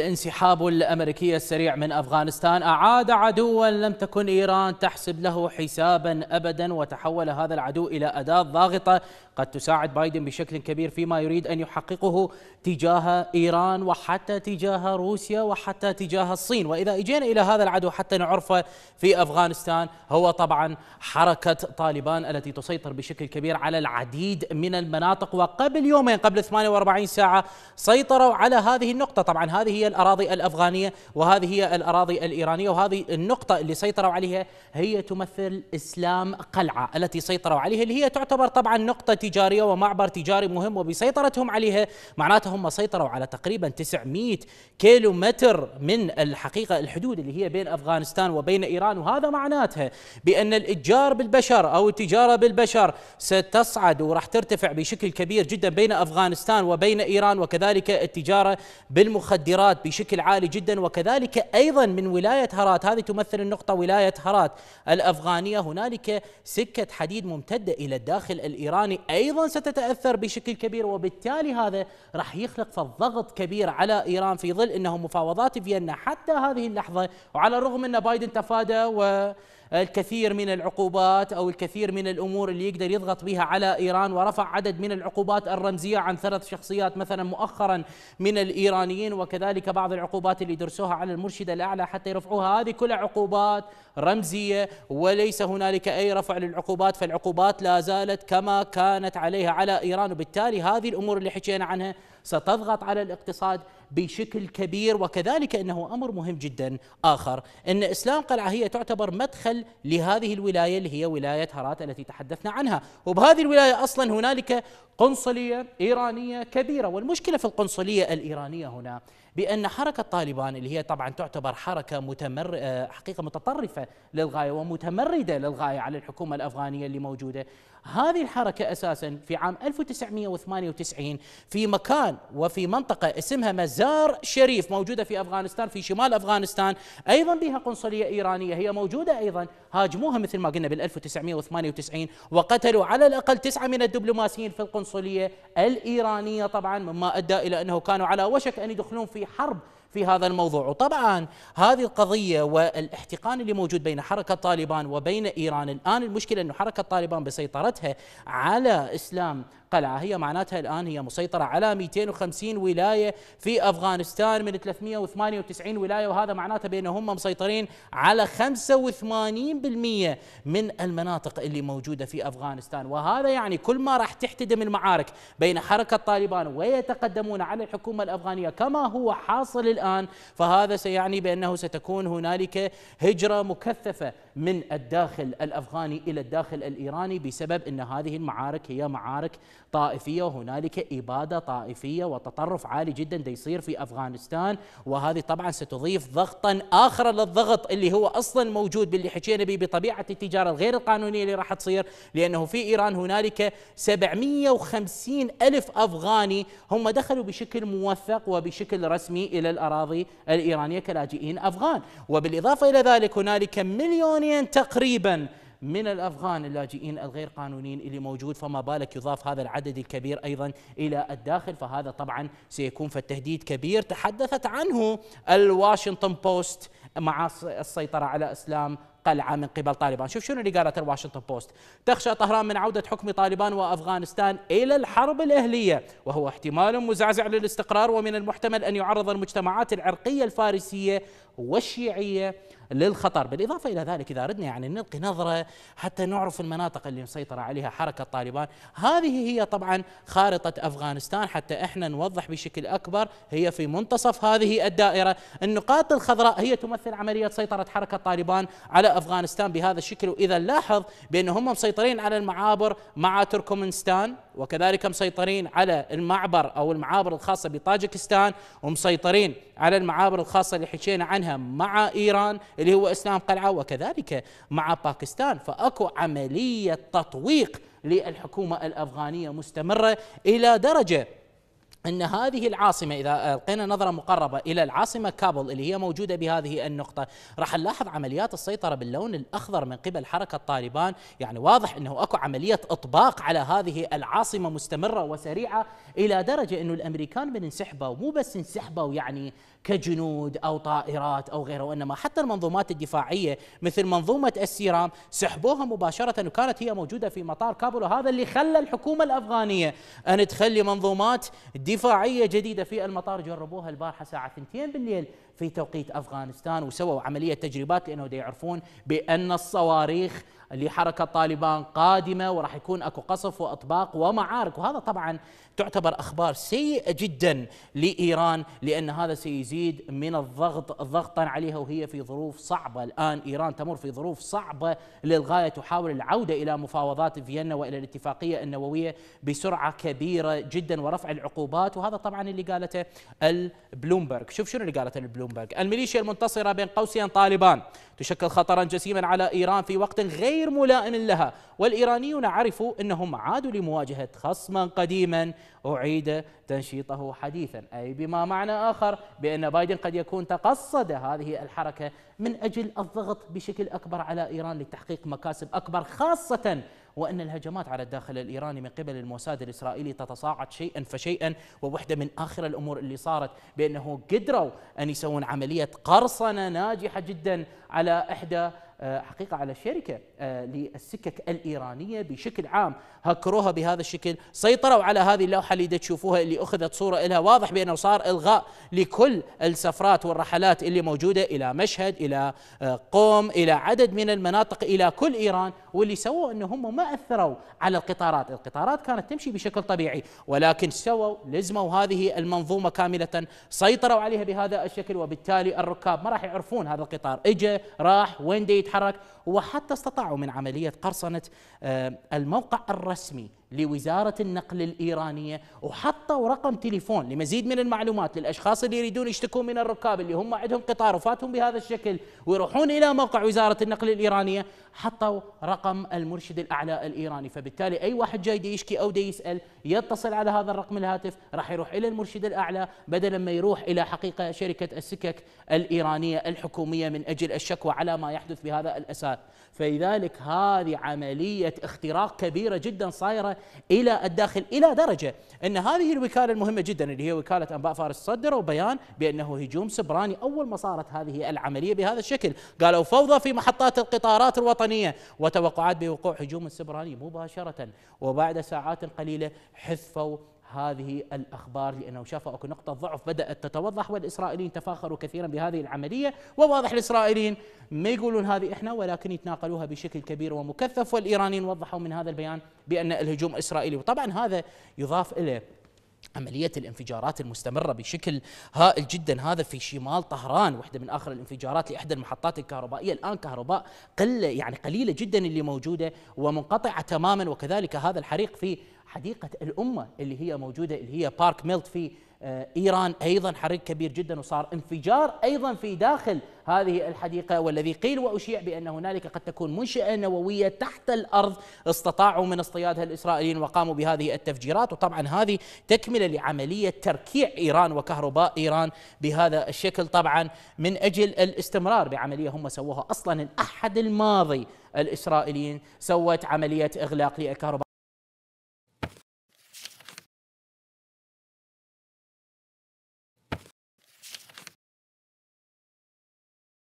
الانسحاب الأمريكي السريع من أفغانستان أعاد عدوا لم تكن إيران تحسب له حسابا أبدا وتحول هذا العدو إلى أداة ضاغطة قد تساعد بايدن بشكل كبير فيما يريد أن يحققه تجاه إيران وحتى تجاه روسيا وحتى تجاه الصين وإذا إجينا إلى هذا العدو حتى نعرفه في أفغانستان هو طبعا حركة طالبان التي تسيطر بشكل كبير على العديد من المناطق وقبل يومين قبل 48 ساعة سيطروا على هذه النقطة طبعا هذه هي الأراضي الأفغانية وهذه هي الأراضي الإيرانية وهذه النقطة اللي سيطروا عليها هي تمثل إسلام قلعة التي سيطروا عليها اللي هي تعتبر طبعا نقطة تجارية ومعبر تجاري مهم وبسيطرتهم عليها معناته هم سيطروا على تقريبا 900 كيلو متر من الحقيقة الحدود اللي هي بين أفغانستان وبين إيران وهذا معناتها بأن الإتجار بالبشر أو التجارة بالبشر ستصعد وراح ترتفع بشكل كبير جدا بين أفغانستان وبين إيران وكذلك التجارة بالمخدرات بشكل عالي جدا وكذلك أيضا من ولاية هرات هذه تمثل النقطة ولاية هرات الأفغانية هنالك سكة حديد ممتدة إلى الداخل الإيراني أيضا ستتأثر بشكل كبير وبالتالي هذا راح يخلق ضغط كبير على إيران في ظل أنه مفاوضات فيينا حتى هذه اللحظة وعلى الرغم أن بايدن تفادى و الكثير من العقوبات أو الكثير من الأمور اللي يقدر يضغط بها على إيران ورفع عدد من العقوبات الرمزية عن ثلاث شخصيات مثلا مؤخرا من الإيرانيين وكذلك بعض العقوبات اللي درسوها على المرشد الأعلى حتى يرفعوها هذه كلها عقوبات رمزية وليس هنالك أي رفع للعقوبات فالعقوبات لا زالت كما كانت عليها على إيران وبالتالي هذه الأمور اللي حكينا عنها ستضغط على الاقتصاد بشكل كبير وكذلك انه امر مهم جدا اخر ان اسلام قلعه هي تعتبر مدخل لهذه الولايه اللي هي ولايه هرات التي تحدثنا عنها وبهذه الولايه اصلا هنالك قنصليه ايرانيه كبيره والمشكله في القنصليه الايرانيه هنا بان حركه طالبان اللي هي طبعا تعتبر حركه متمر آه، حقيقه متطرفه للغايه ومتمرده للغايه على الحكومه الافغانيه اللي موجوده هذه الحركة أساسا في عام 1998 في مكان وفي منطقة اسمها مزار شريف موجودة في أفغانستان في شمال أفغانستان أيضا بها قنصلية إيرانية هي موجودة أيضا هاجموها مثل ما قلنا بال 1998 وقتلوا على الأقل تسعة من الدبلوماسيين في القنصلية الإيرانية طبعا مما أدى إلى أنه كانوا على وشك أن يدخلون في حرب في هذا الموضوع وطبعا هذه القضية والاحتقان اللي موجود بين حركة طالبان وبين إيران الآن المشكلة أن حركة طالبان بسيطرتها على إسلام قلعة هي معناتها الآن هي مسيطرة على 250 ولاية في أفغانستان من 398 ولاية وهذا معناته بأنهم هم مسيطرين على 85% من المناطق اللي موجودة في أفغانستان وهذا يعني كل ما راح تحتدم المعارك بين حركة طالبان ويتقدمون على الحكومة الأفغانية كما هو حاصل الآن فهذا سيعني بأنه ستكون هنالك هجرة مكثفة من الداخل الافغاني الى الداخل الايراني بسبب ان هذه المعارك هي معارك طائفيه وهنالك اباده طائفيه وتطرف عالي جدا دا يصير في افغانستان وهذه طبعا ستضيف ضغطا اخر للضغط اللي هو اصلا موجود باللي حكينا به بطبيعه التجاره الغير القانونيه اللي راح تصير لانه في ايران هنالك 750 الف افغاني هم دخلوا بشكل موثق وبشكل رسمي الى الاراضي الايرانيه كلاجئين افغان وبالاضافه الى ذلك هنالك مليون ثمانيا تقريبا من الافغان اللاجئين الغير قانونيين اللي موجود فما بالك يضاف هذا العدد الكبير ايضا الى الداخل فهذا طبعا سيكون فالتهديد كبير تحدثت عنه الواشنطن بوست مع السيطره على اسلام قلعة من قبل طالبان شوف شنو اللي قالت الواشنطن بوست تخشى طهران من عودة حكم طالبان وأفغانستان إلى الحرب الأهلية وهو احتمال مزعزع للاستقرار ومن المحتمل أن يعرض المجتمعات العرقية الفارسية والشيعية للخطر بالإضافة إلى ذلك إذا أردنا يعني نلقي نظرة حتى نعرف المناطق اللي مسيطرة عليها حركة طالبان هذه هي طبعا خارطة أفغانستان حتى إحنا نوضح بشكل أكبر هي في منتصف هذه الدائرة النقاط الخضراء هي تمثل عملية سيطرة حركة طالبان على افغانستان بهذا الشكل واذا لاحظ بان هم مسيطرين على المعابر مع تركمانستان وكذلك مسيطرين على المعبر او المعابر الخاصه بطاجكستان ومسيطرين على المعابر الخاصه اللي حكينا عنها مع ايران اللي هو اسلام قلعه وكذلك مع باكستان فاكو عمليه تطويق للحكومه الافغانيه مستمره الى درجه أن هذه العاصمة إذا ألقينا نظرة مقربة إلى العاصمة كابل اللي هي موجودة بهذه النقطة راح نلاحظ عمليات السيطرة باللون الأخضر من قبل حركة طالبان يعني واضح أنه أكو عملية إطباق على هذه العاصمة مستمرة وسريعة إلى درجة أنه الأمريكان من انسحبوا مو بس انسحبوا يعني كجنود أو طائرات أو غيره وإنما حتى المنظومات الدفاعية مثل منظومة السيرام سحبوها مباشرة وكانت هي موجودة في مطار كابل وهذا اللي خلى الحكومة الأفغانية أن تخلي منظومات دفاعيه جديده في المطار جربوها البارحه الساعه 2 بالليل في توقيت افغانستان وسووا عمليه تجربات لانه دا يعرفون بان الصواريخ لحركه طالبان قادمه وراح يكون اكو قصف واطباق ومعارك وهذا طبعا تعتبر اخبار سيئه جدا لايران لان هذا سيزيد من الضغط ضغطا عليها وهي في ظروف صعبه الان ايران تمر في ظروف صعبه للغايه تحاول العوده الى مفاوضات فيينا والى الاتفاقيه النوويه بسرعه كبيره جدا ورفع العقوبات وهذا طبعا اللي قالته البلومبرغ شوف شنو اللي قالته البلومبرغ الميليشيا المنتصره بين قوسين طالبان تشكل خطرا جسيما على ايران في وقت غير ملائم لها والايرانيون عرفوا انهم عادوا لمواجهه خصما قديما أعيد تنشيطه حديثا أي بما معنى آخر بأن بايدن قد يكون تقصد هذه الحركة من أجل الضغط بشكل أكبر على إيران لتحقيق مكاسب أكبر خاصة وأن الهجمات على الداخل الإيراني من قبل الموساد الإسرائيلي تتصاعد شيئا فشيئا ووحدة من آخر الأمور اللي صارت بأنه قدروا أن يسوون عملية قرصنة ناجحة جدا على إحدى آه، حقيقة على الشركة آه، للسكك الإيرانية بشكل عام هكروها بهذا الشكل سيطروا على هذه اللوحة اللي تشوفوها اللي أخذت صورة لها واضح بأنه صار إلغاء لكل السفرات والرحلات اللي موجودة إلى مشهد إلى آه، قوم إلى عدد من المناطق إلى كل إيران واللي سووا أنه هم ما أثروا على القطارات القطارات كانت تمشي بشكل طبيعي ولكن سووا لزموا هذه المنظومة كاملة سيطروا عليها بهذا الشكل وبالتالي الركاب ما راح يعرفون هذا القطار إجا راح وين ديت يتحرك وحتى استطاعوا من عملية قرصنة آه، الموقع الرسمي لوزارة النقل الإيرانية وحطوا رقم تليفون لمزيد من المعلومات للأشخاص اللي يريدون يشتكون من الركاب اللي هم عندهم قطار وفاتهم بهذا الشكل ويروحون إلى موقع وزارة النقل الإيرانية حطوا رقم المرشد الأعلى الإيراني فبالتالي أي واحد جاي يشكي أو دي يسأل يتصل على هذا الرقم الهاتف راح يروح إلى المرشد الأعلى بدلا ما يروح إلى حقيقة شركة السكك الإيرانية الحكومية من أجل الشكوى على ما يحدث بهذا الأساس فلذلك هذه عملية اختراق كبيرة جدا صايرة الى الداخل الى درجه ان هذه الوكاله المهمه جدا اللي هي وكاله انباء فارس صدروا بيان بانه هجوم سبراني اول ما صارت هذه العمليه بهذا الشكل، قالوا فوضى في محطات القطارات الوطنيه وتوقعات بوقوع هجوم سبراني مباشره وبعد ساعات قليله حذفوا هذه الأخبار لأنه شافوا أكو نقطة ضعف بدأت تتوضح والإسرائيليين تفاخروا كثيرا بهذه العملية وواضح الإسرائيليين ما يقولون هذه إحنا ولكن يتناقلوها بشكل كبير ومكثف والإيرانيين وضحوا من هذا البيان بأن الهجوم إسرائيلي وطبعا هذا يضاف إلى عملية الانفجارات المستمرة بشكل هائل جدا هذا في شمال طهران واحدة من آخر الانفجارات لإحدى المحطات الكهربائية الآن كهرباء قلة يعني قليلة جدا اللي موجودة ومنقطعة تماما وكذلك هذا الحريق في حديقة الأمة اللي هي موجودة اللي هي بارك ميلت في آه، إيران أيضا حريق كبير جدا وصار انفجار أيضا في داخل هذه الحديقة والذي قيل وأشيع بأن هنالك قد تكون منشأة نووية تحت الأرض استطاعوا من اصطيادها الإسرائيليين وقاموا بهذه التفجيرات وطبعا هذه تكملة لعملية تركيع إيران وكهرباء إيران بهذا الشكل طبعا من أجل الاستمرار بعملية هم سووها أصلا الأحد الماضي الإسرائيليين سوت عملية إغلاق لكهرباء